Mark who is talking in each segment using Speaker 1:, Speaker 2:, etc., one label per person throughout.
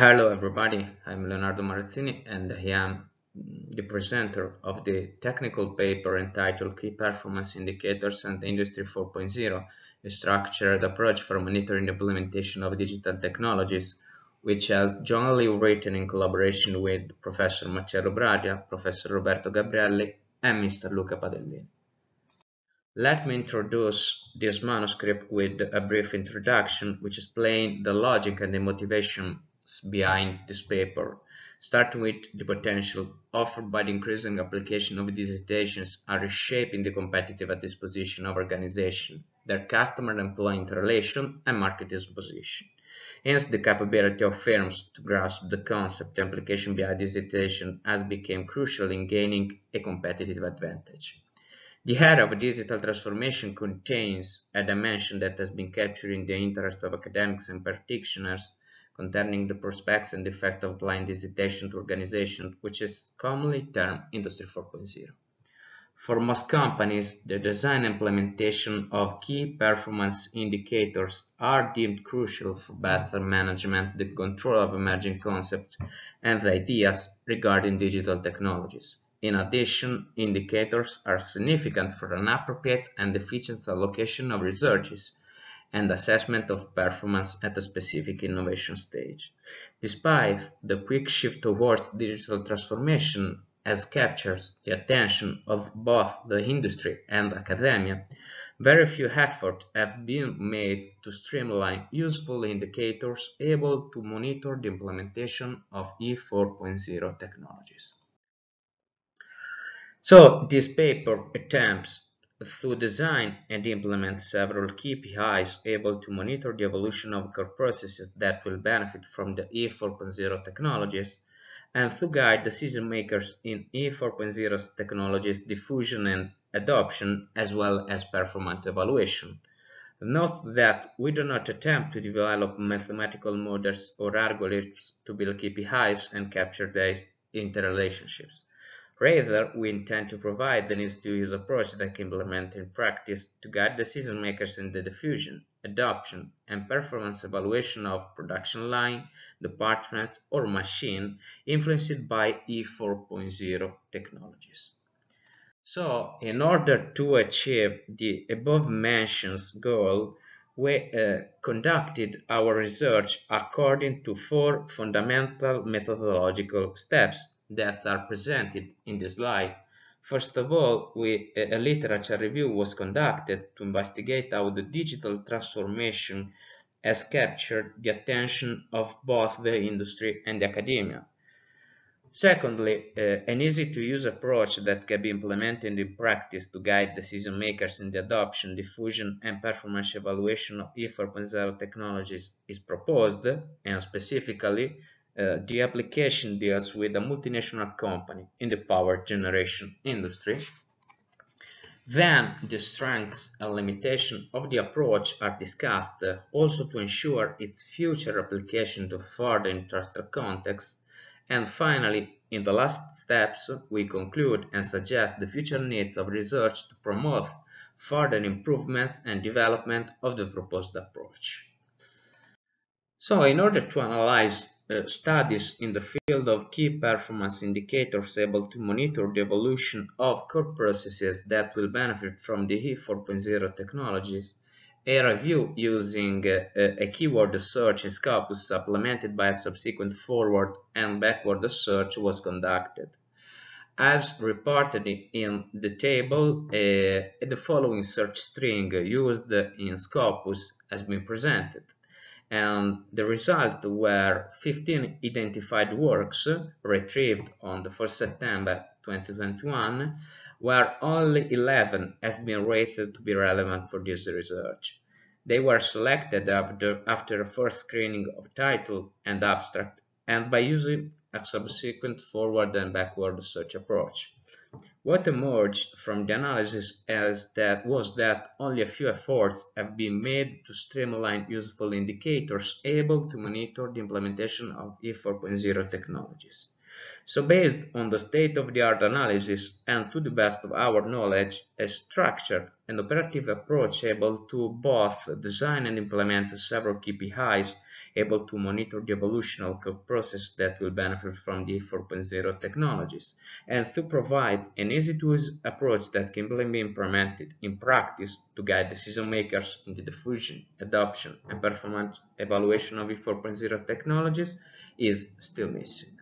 Speaker 1: Hello everybody, I'm Leonardo Marazzini and I am the presenter of the technical paper entitled Key Performance Indicators and Industry 4.0, a structured approach for monitoring the implementation of digital technologies, which has jointly written in collaboration with Professor Marcello Bradia, Professor Roberto Gabrielli and Mr. Luca Padellini. Let me introduce this manuscript with a brief introduction which explains the logic and the motivation behind this paper, starting with the potential offered by the increasing application of digitations, are reshaping the competitive disposition of organizations, their customer employee relation and market disposition. Hence, the capability of firms to grasp the concept and application behind digitization has become crucial in gaining a competitive advantage. The era of digital transformation contains a dimension that has been capturing the interest of academics and practitioners concerning the prospects and effect of blind hesitation to organization, which is commonly termed Industry 4.0. For most companies, the design implementation of key performance indicators are deemed crucial for better management, the control of emerging concepts and ideas regarding digital technologies. In addition, indicators are significant for an appropriate and efficient allocation of resources and assessment of performance at a specific innovation stage. Despite the quick shift towards digital transformation as captured the attention of both the industry and academia, very few efforts have been made to streamline useful indicators able to monitor the implementation of E4.0 technologies. So this paper attempts through design and implement several KPIs able to monitor the evolution of core processes that will benefit from the E4.0 technologies and to guide decision makers in E4.0 technologies diffusion and adoption as well as performance evaluation. Note that we do not attempt to develop mathematical models or algorithms to build KPIs and capture their interrelationships. Rather, we intend to provide the needs-to-use approach that can be implemented in practice to guide decision makers in the diffusion, adoption, and performance evaluation of production line, departments, or machine influenced by E4.0 technologies. So, in order to achieve the above-mentioned goal, we uh, conducted our research according to four fundamental methodological steps that are presented in the slide. First of all, we, a literature review was conducted to investigate how the digital transformation has captured the attention of both the industry and academia. Secondly, uh, an easy-to-use approach that can be implemented in practice to guide decision makers in the adoption, diffusion and performance evaluation of E4.0 technologies is proposed, and specifically uh, the application deals with a multinational company in the power generation industry. Then the strengths and limitations of the approach are discussed uh, also to ensure its future application to further industrial contexts. And finally, in the last steps, we conclude and suggest the future needs of research to promote further improvements and development of the proposed approach. So in order to analyze uh, studies in the field of key performance indicators able to monitor the evolution of core processes that will benefit from the E 4.0 technologies. A review using uh, uh, a keyword search in Scopus supplemented by a subsequent forward and backward search was conducted. As reported in the table uh, the following search string used in Scopus has been presented and the result were 15 identified works retrieved on the 1st September 2021, where only 11 have been rated to be relevant for this research. They were selected after, after a first screening of title and abstract and by using a subsequent forward and backward search approach. What emerged from the analysis as that was that only a few efforts have been made to streamline useful indicators able to monitor the implementation of E4.0 technologies. So based on the state-of-the-art analysis and to the best of our knowledge, a structured and operative approach able to both design and implement several KPIs able to monitor the evolutional process that will benefit from the 4.0 technologies, and to provide an easy-to-use approach that can be implemented in practice to guide decision-makers in the diffusion, adoption, and performance evaluation of the 4.0 technologies is still missing.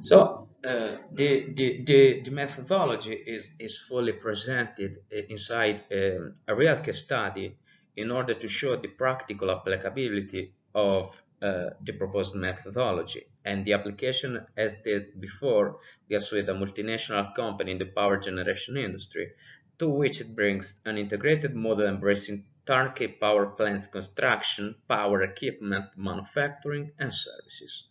Speaker 1: So uh, the, the, the, the, methodology is, is fully presented uh, inside um, a real case study in order to show the practical applicability of uh, the proposed methodology and the application as did before deals with a multinational company in the power generation industry to which it brings an integrated model embracing turnkey power plants construction, power equipment, manufacturing and services.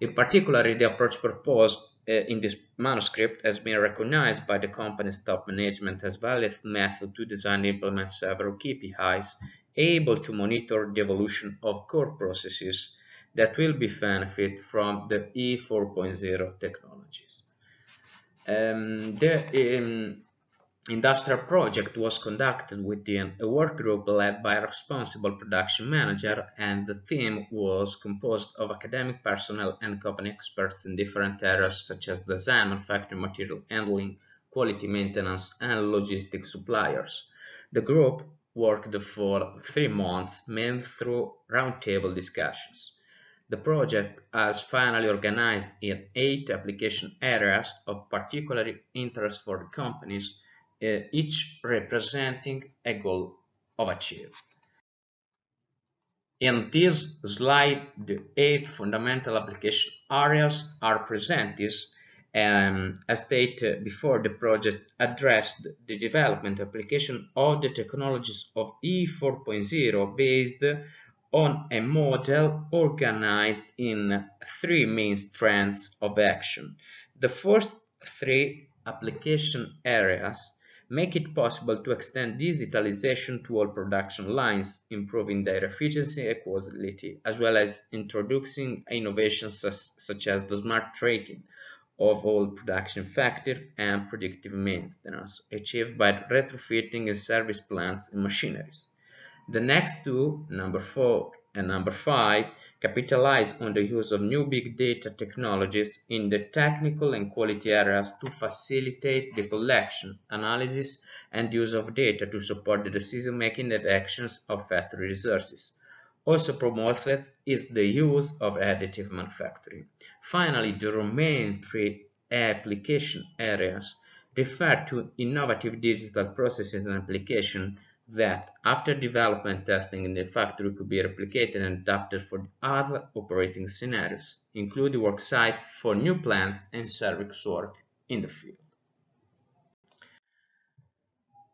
Speaker 1: In particular, the approach proposed uh, in this manuscript has been recognized by the company's top management as valid method to design and implement several KPIs able to monitor the evolution of core processes that will be benefit from the E4.0 technologies. Um, the, um, industrial project was conducted within a work group led by a responsible production manager and the team was composed of academic personnel and company experts in different areas such as design, manufacturing, material handling, quality maintenance and logistic suppliers. The group worked for three months mainly through roundtable discussions. The project has finally organized in eight application areas of particular interest for the companies each representing a goal of achieve. In this slide, the eight fundamental application areas are presented as stated before the project addressed the development application of the technologies of E4.0 based on a model organized in three main strands of action. The first three application areas make it possible to extend digitalization to all production lines, improving their efficiency and quality, as well as introducing innovations such as the smart tracking of all production factors and predictive maintenance achieved by retrofitting service plants and machineries. The next two, number four and number five, capitalize on the use of new big data technologies in the technical and quality areas to facilitate the collection, analysis, and use of data to support the decision-making and actions of factory resources. Also promoted is the use of additive manufacturing. Finally, the remaining three application areas refer to innovative digital processes and application that after development testing in the factory could be replicated and adapted for other operating scenarios, including site for new plants and service work in the field.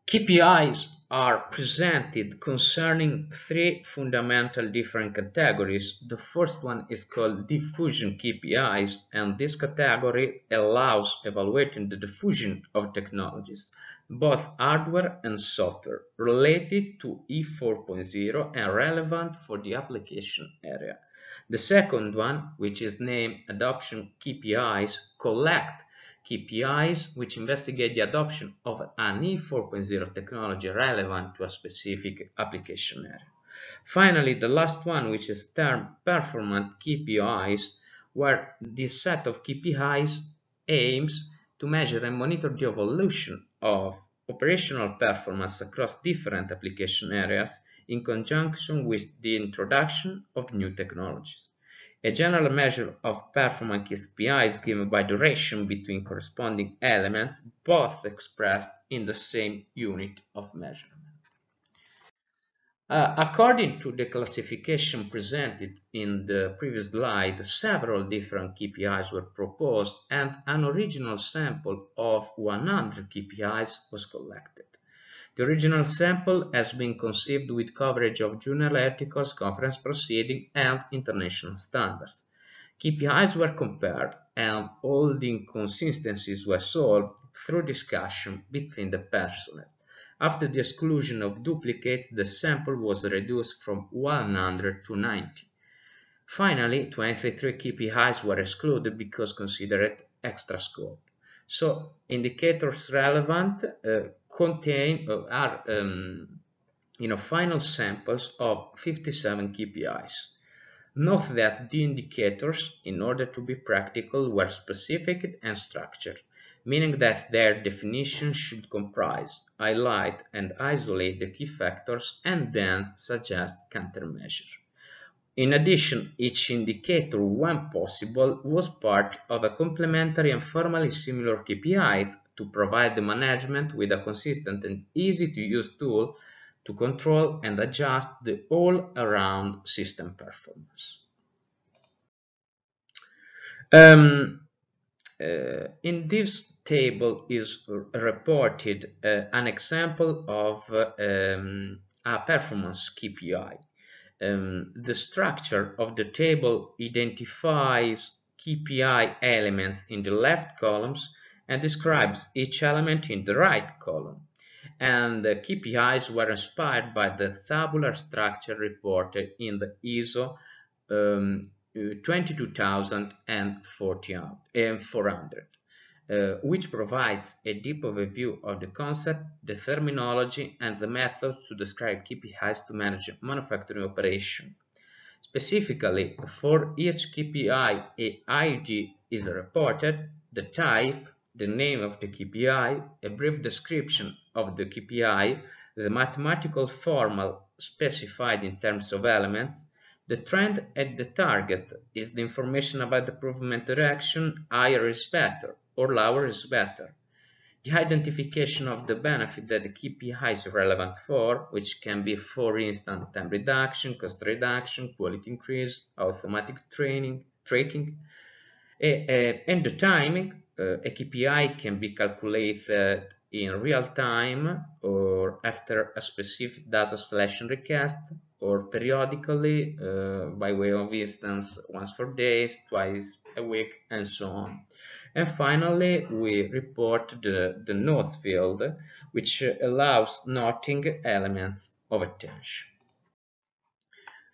Speaker 1: KPIs are presented concerning three fundamental different categories. The first one is called diffusion KPIs and this category allows evaluating the diffusion of technologies, both hardware and software, related to E4.0 and relevant for the application area. The second one, which is named adoption KPIs, collect KPIs which investigate the adoption of an E4.0 technology relevant to a specific application area. Finally, the last one, which is term performance KPIs, where this set of KPIs aims to measure and monitor the evolution of operational performance across different application areas in conjunction with the introduction of new technologies. A general measure of performance KPI is given by duration between corresponding elements, both expressed in the same unit of measurement. Uh, according to the classification presented in the previous slide, several different KPIs were proposed and an original sample of 100 KPIs was collected. The original sample has been conceived with coverage of journal articles, conference proceedings, and international standards. KPIs were compared and all the inconsistencies were solved through discussion between the personnel. After the exclusion of duplicates, the sample was reduced from 100 to 90. Finally, 23 KPIs were excluded because considered extra scope. So, indicators relevant uh, contain uh, are um, you know final samples of 57 KPIs. Note that the indicators, in order to be practical, were specific and structured, meaning that their definition should comprise, highlight and isolate the key factors and then suggest countermeasure. In addition, each indicator, when possible, was part of a complementary and formally similar KPI to provide the management with a consistent and easy-to-use tool to control and adjust the all-around system performance. Um, uh, in this table is reported uh, an example of uh, um, a performance KPI. Um, the structure of the table identifies KPI elements in the left columns and describes each element in the right column, and the KPIs were inspired by the tabular structure reported in the ISO um, uh, 22400, uh, which provides a deep overview of the concept, the terminology, and the methods to describe KPIs to manage manufacturing operation. Specifically, for each KPI a ID is reported, the type, the name of the KPI, a brief description of the KPI, the mathematical formal specified in terms of elements, the trend at the target is the information about the improvement direction, higher is better or lower is better. The identification of the benefit that the KPI is relevant for, which can be for instance time reduction, cost reduction, quality increase, automatic training, tracking, eh, eh, and the timing uh, a KPI can be calculated in real time or after a specific data selection request or periodically uh, by way of instance once for days, twice a week and so on. And finally we report the, the notes field which allows noting elements of attention.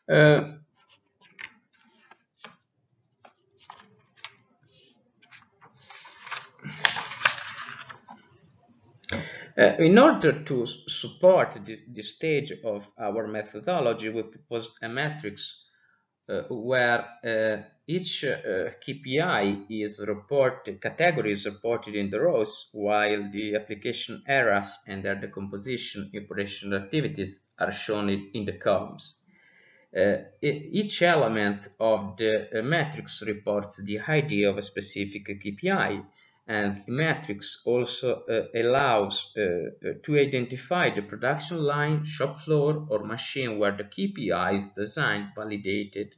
Speaker 1: Uh, Uh, in order to support the, the, stage of our methodology, we proposed a matrix uh, where uh, each uh, KPI is reported, category is reported in the rows, while the application errors and their decomposition operational activities are shown in the columns. Uh, each element of the uh, matrix reports the ID of a specific KPI, and the matrix also uh, allows uh, uh, to identify the production line, shop floor or machine where the KPI is designed, validated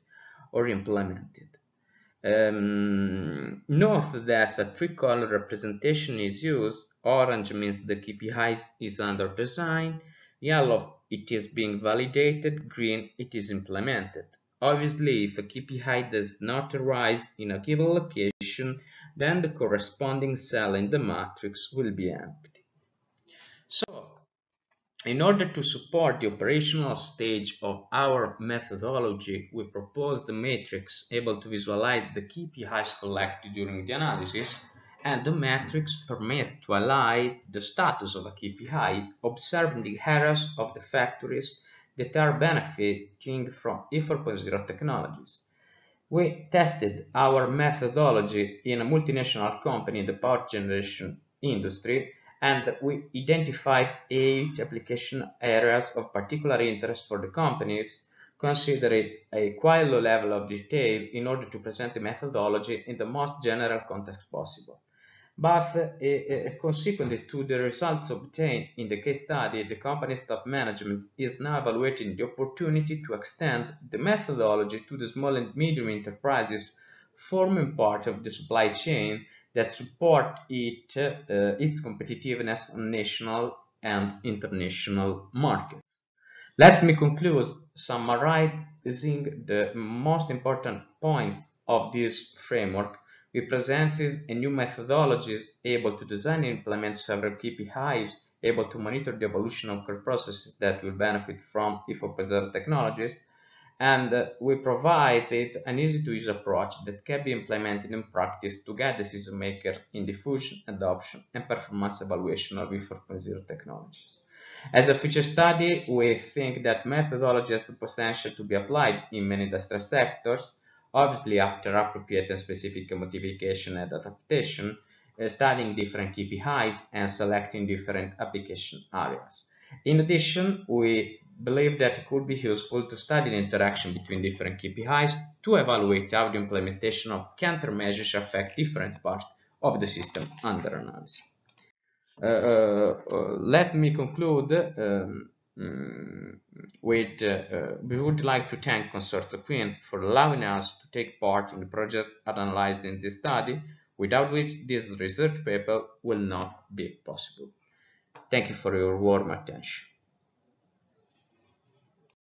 Speaker 1: or implemented. Um, note that a three-color representation is used. Orange means the KPI is under design, yellow it is being validated, green it is implemented. Obviously, if a KPI does not arise in a given location, position, then the corresponding cell in the matrix will be empty. So, in order to support the operational stage of our methodology, we propose the matrix able to visualize the key PIs collected during the analysis, and the matrix permits to align the status of a KPI, observing the errors of the factories that are benefiting from E4.0 technologies, we tested our methodology in a multinational company in the power generation industry and we identified eight application areas of particular interest for the companies, considering a quite low level of detail in order to present the methodology in the most general context possible but uh, consequently to the results obtained in the case study, the company staff management is now evaluating the opportunity to extend the methodology to the small and medium enterprises forming part of the supply chain that support it, uh, its competitiveness on national and international markets. Let me conclude summarizing the most important points of this framework we presented a new methodology able to design and implement several KPIs able to monitor the evolution of core processes that will benefit from IFO preserved technologies and uh, we provided an easy-to-use approach that can be implemented in practice to guide decision makers in diffusion, adoption, and performance evaluation of IFO preserved technologies. As a future study, we think that methodology has the potential to be applied in many industrial sectors Obviously, after appropriate and specific modification and adaptation, uh, studying different KPIs and selecting different application areas. In addition, we believe that it could be useful to study the interaction between different KPIs to evaluate how the implementation of countermeasures affect different parts of the system under analysis. Uh, uh, uh, let me conclude um, um, we would like to thank Consortium Queen for allowing us to take part in the project analyzed in this study, without which this research paper will not be possible. Thank you for your warm attention.